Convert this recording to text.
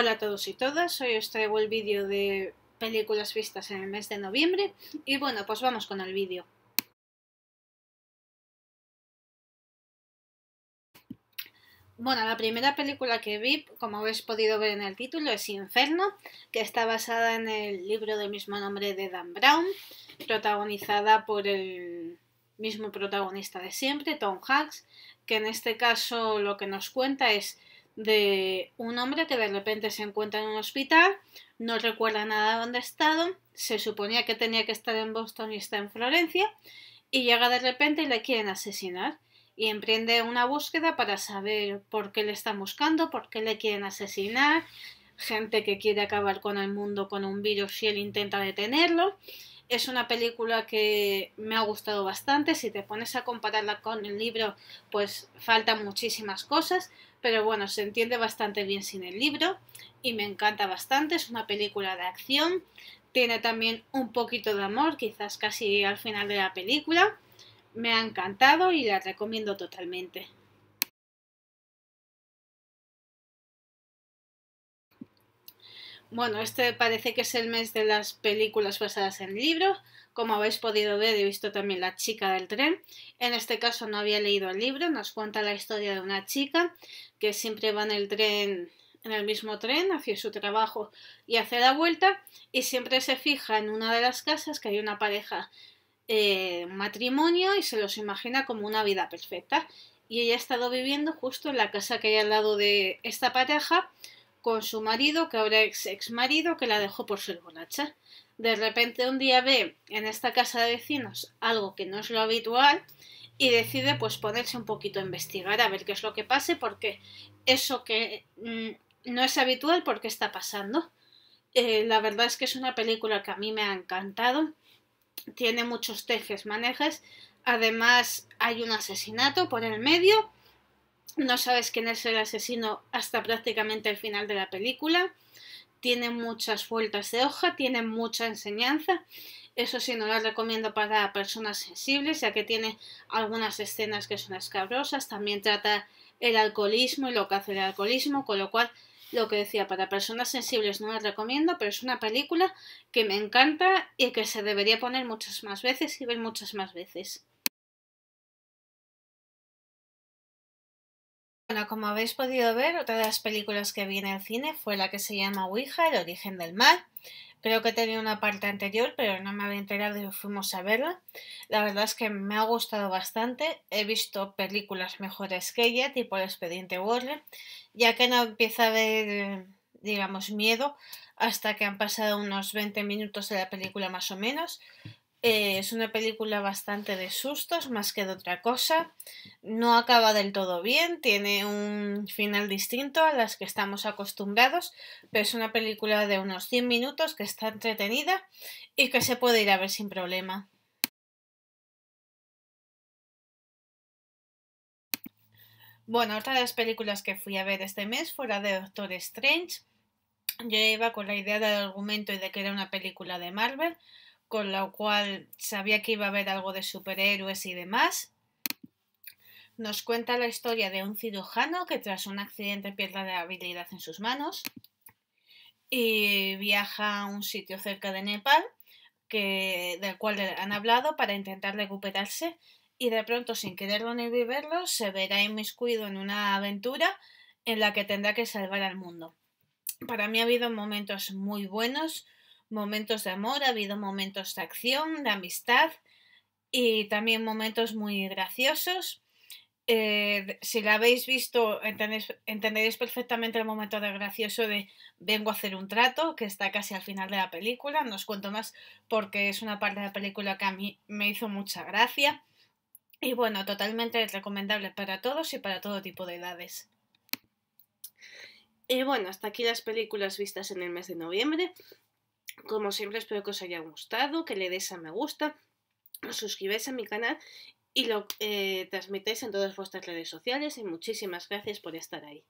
Hola a todos y todas, hoy os traigo el vídeo de películas vistas en el mes de noviembre y bueno, pues vamos con el vídeo. Bueno, la primera película que vi, como habéis podido ver en el título, es Inferno, que está basada en el libro del mismo nombre de Dan Brown, protagonizada por el mismo protagonista de siempre, Tom Hanks, que en este caso lo que nos cuenta es de un hombre que de repente se encuentra en un hospital, no recuerda nada de dónde ha estado, se suponía que tenía que estar en Boston y está en Florencia, y llega de repente y le quieren asesinar, y emprende una búsqueda para saber por qué le están buscando, por qué le quieren asesinar, gente que quiere acabar con el mundo con un virus y él intenta detenerlo. Es una película que me ha gustado bastante. Si te pones a compararla con el libro, pues faltan muchísimas cosas pero bueno, se entiende bastante bien sin el libro y me encanta bastante, es una película de acción, tiene también un poquito de amor, quizás casi al final de la película, me ha encantado y la recomiendo totalmente. bueno, este parece que es el mes de las películas basadas en libros. Como habéis podido ver, he visto también La chica del tren. En este caso no había leído el libro, nos cuenta la historia de una chica que siempre va en el tren, en el mismo tren, hacia su trabajo y hace la vuelta, y siempre se fija en una de las casas que hay una pareja, eh, matrimonio, y se los imagina como una vida perfecta. Y ella ha estado viviendo justo en la casa que hay al lado de esta pareja, con su marido, que ahora es ex marido, que la dejó por ser borracha. De repente un día ve en esta casa de vecinos algo que no es lo habitual y decide pues ponerse un poquito a investigar a ver qué es lo que pase porque eso que mm, no es habitual porque está pasando. Eh, la verdad es que es una película que a mí me ha encantado. Tiene muchos tejes, manejes. Además hay un asesinato por el medio no sabes quién es el asesino hasta prácticamente el final de la película. Tiene muchas vueltas de hoja, tiene mucha enseñanza. Eso sí, no la recomiendo para personas sensibles, ya que tiene algunas escenas que son escabrosas. También trata el alcoholismo y lo que hace el alcoholismo, con lo cual lo que decía, para personas sensibles no la recomiendo, pero es una película que me encanta y que se debería poner muchas más veces y ver muchas más veces. Bueno, como habéis podido ver, otra de las películas que vi en el cine fue la que se llama Ouija, El origen del mal. Creo que tenía una parte anterior, pero no me había enterado y fuimos a verla. La verdad es que me ha gustado bastante. He visto películas mejores que ella, tipo El expediente Warren, ya que no empieza a haber, eh, digamos, miedo hasta que han pasado unos 20 minutos de la película más o menos. Eh, es una película bastante de sustos, más que de otra cosa. No acaba del todo bien, tiene un final distinto a las que estamos acostumbrados, pero es una película de unos 100 minutos que está entretenida y que se puede ir a ver sin problema. Bueno, otra de las películas que fui a ver este mes fue la de Doctor Strange. Yo iba con la idea del argumento y de que era una película de Marvel, con lo cual sabía que iba a haber algo de superhéroes y demás. Nos cuenta la historia de un cirujano que tras un accidente pierde la habilidad en sus manos y viaja a un sitio cerca de Nepal del cual han hablado para intentar recuperarse y de pronto sin quererlo ni vivirlo, se verá inmiscuido en una aventura en la que tendrá que salvar al mundo. Para mí ha habido momentos muy buenos, momentos de amor, ha habido momentos de acción, de amistad y también momentos muy graciosos. Eh, si la habéis visto, entendéis, entenderéis perfectamente el momento de gracioso de Vengo a hacer un trato, que está casi al final de la película. No os cuento más porque es una parte de la película que a mí me hizo mucha gracia. Y bueno, totalmente recomendable para todos y para todo tipo de edades. Y bueno, hasta aquí las películas vistas en el mes de noviembre. Como siempre espero que os haya gustado, que le des a me gusta, os suscribáis a mi canal y lo eh, transmitáis en todas vuestras redes sociales y muchísimas gracias por estar ahí.